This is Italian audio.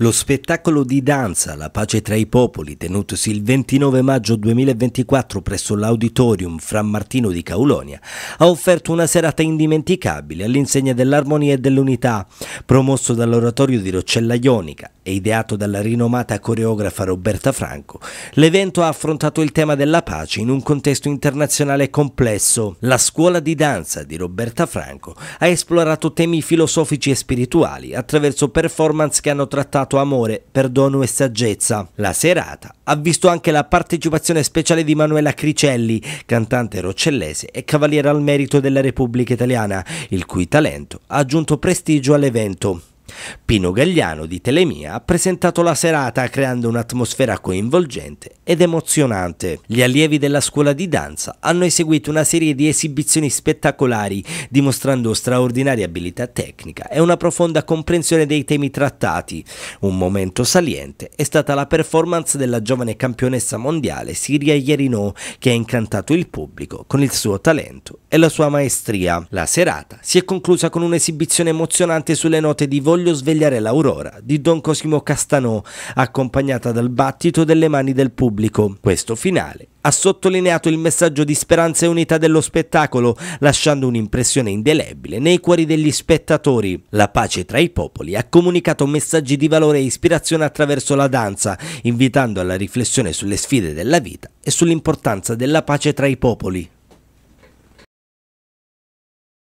Lo spettacolo di danza La pace tra i popoli, tenutosi il 29 maggio 2024 presso l'Auditorium Fran Martino di Caulonia, ha offerto una serata indimenticabile all'insegna dell'armonia e dell'unità, promosso dall'oratorio di Roccella Ionica e ideato dalla rinomata coreografa Roberta Franco. L'evento ha affrontato il tema della pace in un contesto internazionale complesso. La scuola di danza di Roberta Franco ha esplorato temi filosofici e spirituali attraverso performance che hanno trattato trovato amore, perdono e saggezza. La serata ha visto anche la partecipazione speciale di Manuela Cricelli, cantante roccellese e cavaliere al merito della Repubblica Italiana, il cui talento ha aggiunto prestigio all'evento. Pino Gagliano di Telemia ha presentato la serata creando un'atmosfera coinvolgente ed emozionante. Gli allievi della scuola di danza hanno eseguito una serie di esibizioni spettacolari dimostrando straordinaria abilità tecnica e una profonda comprensione dei temi trattati. Un momento saliente è stata la performance della giovane campionessa mondiale Siria Ierino che ha incantato il pubblico con il suo talento e la sua maestria. La serata si è conclusa con un'esibizione emozionante sulle note di voglio Voglio svegliare l'aurora di Don Cosimo Castanò, accompagnata dal battito delle mani del pubblico. Questo finale ha sottolineato il messaggio di speranza e unità dello spettacolo, lasciando un'impressione indelebile nei cuori degli spettatori. La pace tra i popoli ha comunicato messaggi di valore e ispirazione attraverso la danza, invitando alla riflessione sulle sfide della vita e sull'importanza della pace tra i popoli.